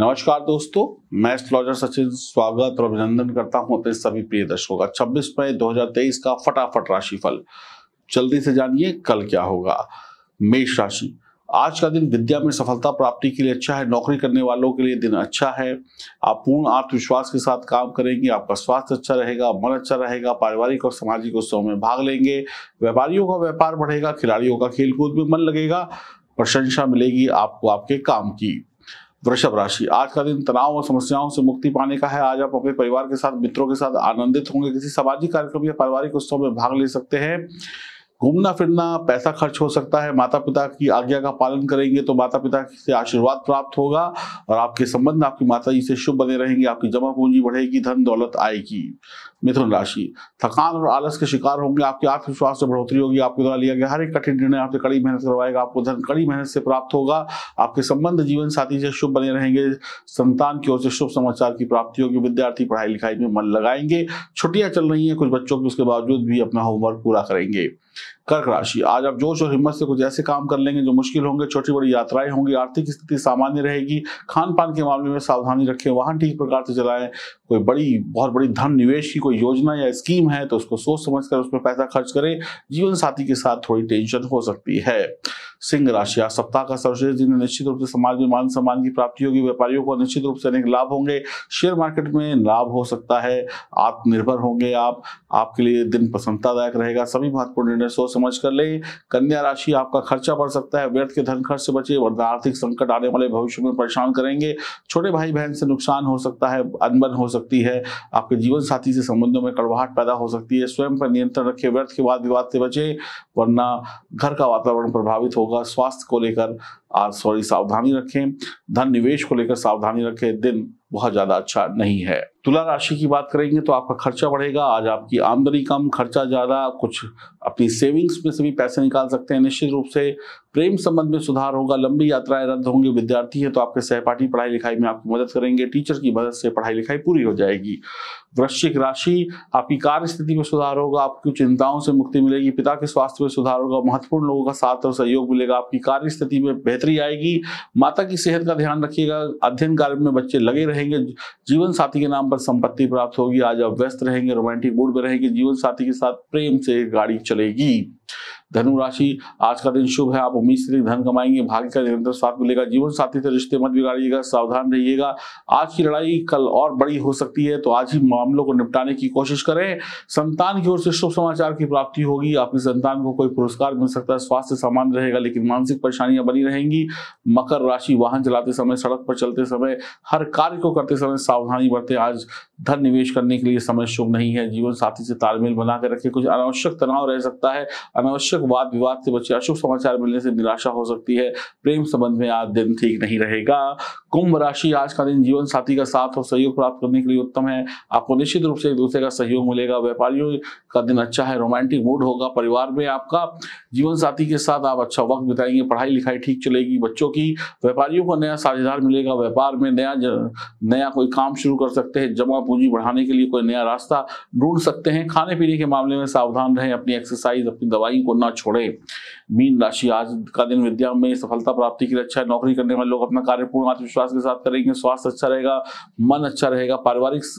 नमस्कार दोस्तों मैं एस्ट्रोलॉजर सचिन स्वागत और अभिनंदन करता हूं अपने सभी प्रिय दर्शकों का 26 मई 2023 का फटाफट राशिफल जल्दी से जानिए कल क्या होगा मेष राशि आज का दिन विद्या में सफलता प्राप्ति के लिए अच्छा है नौकरी करने वालों के लिए दिन अच्छा है आप पूर्ण आत्मविश्वास के साथ काम करेंगे आपका स्वास्थ्य अच्छा रहेगा मन अच्छा रहेगा पारिवारिक और सामाजिक उत्सव में भाग लेंगे व्यापारियों का व्यापार बढ़ेगा खिलाड़ियों का खेलकूद में मन लगेगा प्रशंसा मिलेगी आपको आपके काम की वृषभ राशि आज का दिन तनाव और समस्याओं से मुक्ति पाने का है आज आप अपने परिवार के साथ मित्रों के साथ आनंदित होंगे किसी सामाजिक कार्यक्रम या पारिवारिक उत्सव में भाग ले सकते हैं घूमना फिरना पैसा खर्च हो सकता है माता पिता की आज्ञा का पालन करेंगे तो माता पिता से आशीर्वाद प्राप्त होगा और आपके संबंध आपकी माता जी से शुभ बने रहेंगे आपकी जमा पूंजी बढ़ेगी धन दौलत आएगी मिथुन राशि थकान और आलस के शिकार होंगे आपके आत्मविश्वास से बढ़ोतरी होगी आपके द्वारा लिया गया हर एक कठिन निर्णय आपसे कड़ी मेहनत करवाएगा आपको धन कड़ी मेहनत से प्राप्त होगा आपके संबंध जीवन साथी से शुभ बने रहेंगे संतान की ओर से शुभ समाचार की प्राप्ति होगी विद्यार्थी पढ़ाई लिखाई में मन लगाएंगे छुट्टियां चल रही हैं कुछ बच्चों के उसके बावजूद भी अपना होमवर्क पूरा करेंगे कर्क राशि आज आप जोश और हिम्मत से कुछ ऐसे काम कर लेंगे जो मुश्किल होंगे छोटी बड़ी यात्राएं होंगी आर्थिक स्थिति सामान्य रहेगी खान पान के मामले में सावधानी रखें वाहन ठीक प्रकार से चलाएं कोई बड़ी बहुत बड़ी धन निवेश की कोई योजना या स्कीम है तो उसको सोच समझ कर उसमें पैसा खर्च करें जीवन साथी के साथ थोड़ी टेंशन हो सकती है सिंह राशि आज सप्ताह का सर्वश्रेष्ठ दिन निश्चित रूप से समाज में मान सम्मान की प्राप्ति होगी व्यापारियों को निश्चित रूप से अनेक लाभ होंगे शेयर मार्केट में लाभ हो सकता है आत्मनिर्भर होंगे आप आपके लिए दिन प्रसन्नतादायक रहेगा सभी महत्वपूर्ण निर्णय सोच समझ कर ले कन्या राशि आपका खर्चा बढ़ सकता है व्यर्थ के धन खर्च से बचे वर्धा आर्थिक संकट आने वाले भविष्य में परेशान करेंगे छोटे भाई बहन से नुकसान हो सकता है अनबन हो सकती है आपके जीवन साथी से संबंधों में कड़वाहट पैदा हो सकती है स्वयं पर नियंत्रण रखे व्यर्थ के वाद विवाद से बचे वरना घर का वातावरण प्रभावित होगा स्वास्थ्य को लेकर आज सॉरी सावधानी रखें धन निवेश को लेकर सावधानी रखें दिन बहुत ज्यादा अच्छा नहीं है तुला राशि की बात करेंगे तो आपका खर्चा बढ़ेगा आज आपकी आमदनी कम खर्चा ज्यादा कुछ अपनी सेविंग्स में से भी पैसे निकाल सकते हैं निश्चित रूप से प्रेम संबंध में सुधार होगा लंबी यात्राएं रद्द होंगी विद्यार्थी है तो आपके सहपाठी पढ़ाई लिखाई में आपकी मदद करेंगे टीचर की मदद से पढ़ाई लिखाई पूरी हो जाएगी वृश्चिक राशि आपकी कार्य स्थिति में सुधार होगा आपकी चिंताओं से मुक्ति मिलेगी पिता के स्वास्थ्य में सुधार होगा महत्वपूर्ण लोगों का साथ और सहयोग मिलेगा आपकी कार्य स्थिति में बेहतर बेहतरी आएगी माता की सेहत का ध्यान रखिएगा अध्ययन कार्य में बच्चे लगे रहेंगे जीवन साथी के नाम पर संपत्ति प्राप्त होगी आज आप व्यस्त रहेंगे रोमांटिक मूड में रहेंगे जीवन साथी के साथ प्रेम से गाड़ी चलेगी धनु राशि आज का दिन शुभ है आप उम्मीद से धन कमाएंगे भाग्य का निरंतर साथ मिलेगा जीवन साथी से रिश्ते मत बिगाड़िएगा सावधान रहिएगा आज की लड़ाई कल और बड़ी हो सकती है तो आज ही मामलों को निपटाने की कोशिश करें संतान की ओर से शुभ समाचार की प्राप्ति होगी आपकी संतान को कोई पुरस्कार मिल सकता है स्वास्थ्य सामान्य रहेगा लेकिन मानसिक परेशानियां बनी रहेंगी मकर राशि वाहन चलाते समय सड़क पर चलते समय हर कार्य को करते समय सावधानी बरते आज धन निवेश करने के लिए समय शुभ नहीं है जीवन साथी से तालमेल बना कर रखें कुछ अनावश्यक तनाव रह सकता है अनावश्यक वाद विवाद से बचे अशुभ समाचार मिलने से निराशा हो सकती है प्रेम संबंध में आज दिन ठीक नहीं रहेगा कुंभ राशि आज का दिन जीवन साथी का साथ और सहयोग प्राप्त करने के लिए उत्तम है आपको निश्चित रूप से एक दूसरे का सहयोग मिलेगा व्यापारियों का दिन अच्छा है रोमांटिक मूड होगा परिवार में आपका जीवन साथी के साथ आप अच्छा वक्त बिताएंगे पढ़ाई लिखाई ठीक चलेगी बच्चों की व्यापारियों को नया साझेदार मिलेगा व्यापार में नया नया कोई काम शुरू कर सकते हैं जमा पूंजी बढ़ाने के लिए कोई नया रास्ता ढूंढ सकते हैं खाने पीने के मामले में सावधान रहें अपनी एक्सरसाइज अपनी दवाई को ना छोड़े मीन राशि आज का दिन विद्या में सफलता प्राप्ति के लिए अच्छा है नौकरी करने वाले लोग अपना कार्य पूर्ण आत्मविश्वास के साथ करेंगे स्वास्थ्य अच्छा रहेगा मन अच्छा रहेगा पारिवारिक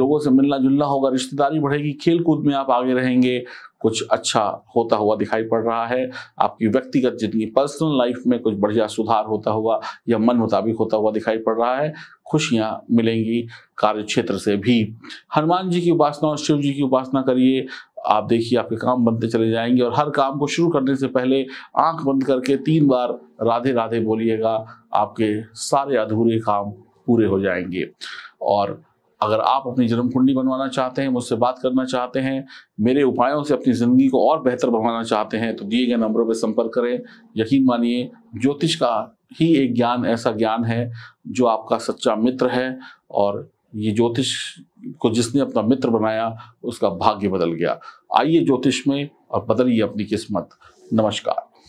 लोगों से मिलना जुलना होगा रिश्तेदारी बढ़ेगी खेल कूद में आप आगे रहेंगे कुछ अच्छा होता हुआ दिखाई पड़ रहा है आपकी व्यक्तिगत जिंदगी पर्सनल लाइफ में कुछ बढ़िया सुधार होता हुआ या मन मुताबिक होता हुआ दिखाई पड़ रहा है खुशियाँ मिलेंगी कार्य क्षेत्र से भी हनुमान जी की उपासना और शिव जी की उपासना करिए आप देखिए आपके काम बनते चले जाएंगे और हर काम को शुरू करने से पहले आंख बंद करके तीन बार राधे राधे बोलिएगा आपके सारे अधूरे काम पूरे हो जाएंगे और अगर आप अपनी जन्म कुंडली बनवाना चाहते हैं मुझसे बात करना चाहते हैं मेरे उपायों से अपनी ज़िंदगी को और बेहतर बनवाना चाहते हैं तो दिए गए नंबरों पर संपर्क करें यकीन मानिए ज्योतिष का ही एक ज्ञान ऐसा ज्ञान है जो आपका सच्चा मित्र है और ये ज्योतिष को जिसने अपना मित्र बनाया उसका भाग्य बदल गया आइए ज्योतिष में और बदलिए अपनी किस्मत नमस्कार